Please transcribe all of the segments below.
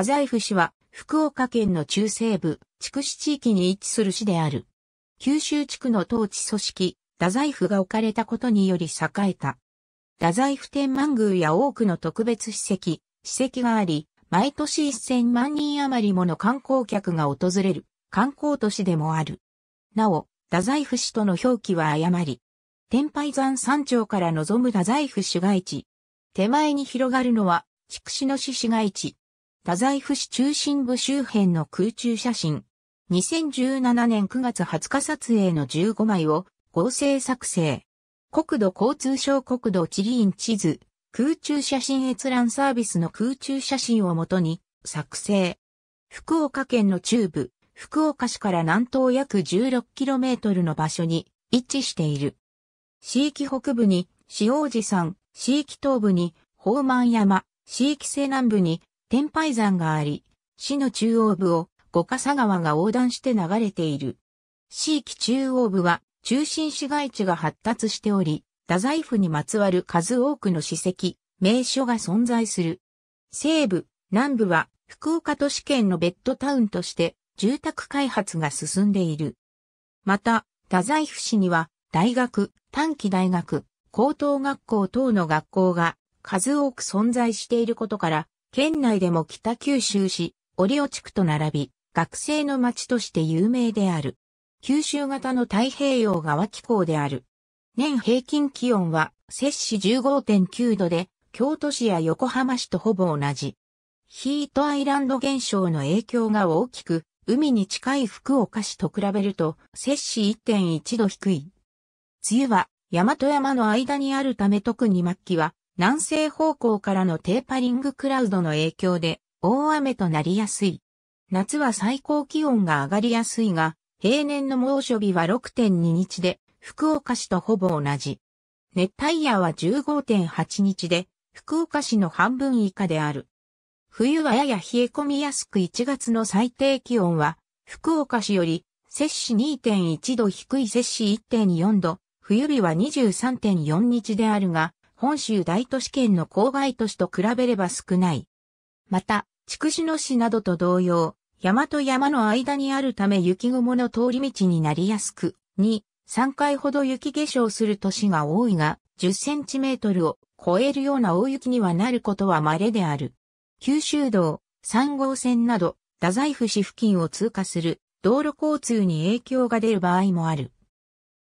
太宰府市は福岡県の中西部、筑紫地域に位置する市である。九州地区の統治組織、太宰府が置かれたことにより栄えた。太宰府天満宮や多くの特別史跡、史跡があり、毎年1000万人余りもの観光客が訪れる観光都市でもある。なお、太宰府市との表記は誤り。天拝山山頂から望む太宰府市街地。手前に広がるのは、筑紫野市市街地。太宰府市中心部周辺の空中写真。2017年9月20日撮影の15枚を合成作成。国土交通省国土地理院地図、空中写真閲覧サービスの空中写真をもとに作成。福岡県の中部、福岡市から南東約 16km の場所に位置している。地域北部に、塩寺山、地域東部に、宝満山、地域西南部に、天拝山があり、市の中央部を五笠川が横断して流れている。市域中央部は中心市街地が発達しており、太宰府にまつわる数多くの史跡、名所が存在する。西部、南部は福岡都市圏のベッドタウンとして住宅開発が進んでいる。また、太宰府市には大学、短期大学、高等学校等の学校が数多く存在していることから、県内でも北九州市、折尾地区と並び、学生の町として有名である。九州型の太平洋側気候である。年平均気温は、摂氏15.9度で、京都市や横浜市とほぼ同じ。ヒートアイランド現象の影響が大きく、海に近い福岡市と比べると、摂氏1.1度低い。梅雨は、山と山の間にあるため特に末期は、南西方向からのテーパリングクラウドの影響で大雨となりやすい。夏は最高気温が上がりやすいが、平年の猛暑日は6.2日で、福岡市とほぼ同じ。熱帯夜は15.8日で、福岡市の半分以下である。冬はやや冷え込みやすく1月の最低気温は、福岡市より、摂氏2.1度低い摂氏1.4度、冬日は23.4日であるが、本州大都市圏の郊外都市と比べれば少ない。また、筑紫野市などと同様、山と山の間にあるため雪雲の通り道になりやすく、2、3回ほど雪化粧する都市が多いが、10センチメートルを超えるような大雪にはなることは稀である。九州道、3号線など、太宰府市付近を通過する道路交通に影響が出る場合もある。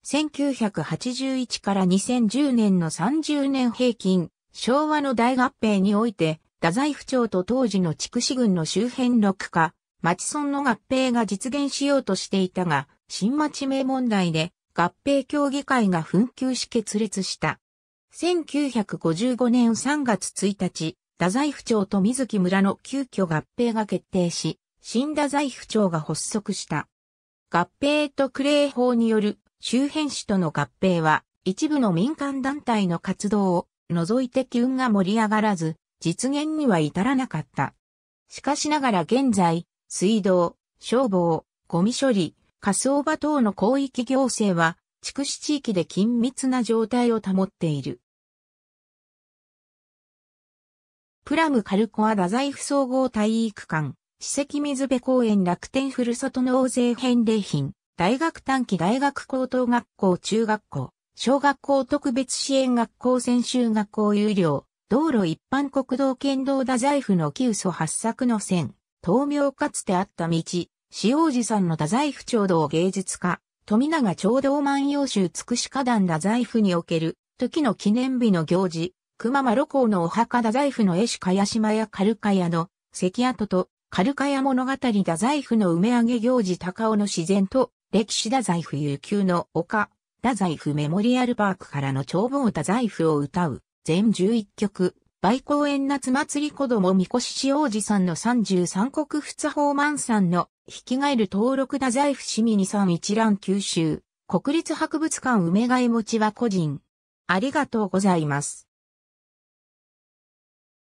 1981から2010年の30年平均、昭和の大合併において、太宰府町と当時の筑紫郡の周辺の区化、町村の合併が実現しようとしていたが、新町名問題で合併協議会が紛糾し決裂した。1955年3月1日、太宰府町と水木村の急遽合併が決定し、新太宰府町が発足した。合併とクレー法による周辺市との合併は、一部の民間団体の活動を除いて機運が盛り上がらず、実現には至らなかった。しかしながら現在、水道、消防、ゴミ処理、火葬場等の広域行政は、筑紫地域で緊密な状態を保っている。プラムカルコア太宰府総合体育館、史跡水辺公園楽天ふるさと納税返礼品。大学短期大学高等学校中学校、小学校特別支援学校専修学校有料、道路一般国道県道太宰府の旧祖八作の線、東名かつてあった道、塩路さんの太宰府長道芸術家、富永長道万葉集つくし花壇太宰府における、時の記念日の行事、熊間路校のお墓太宰府の絵師茅島やカルカヤの関跡と、カルカヤ物語太宰府の埋め上げ行事高尾の自然と歴史太宰府悠久の丘、太宰府メモリアルパークからの長望太宰府を歌う、全11曲、売公園夏祭り子供みこしし王子さんの33国仏法満さんの、引き換える登録太宰府市民さん一覧九州、国立博物館梅貝持ちは個人。ありがとうございます。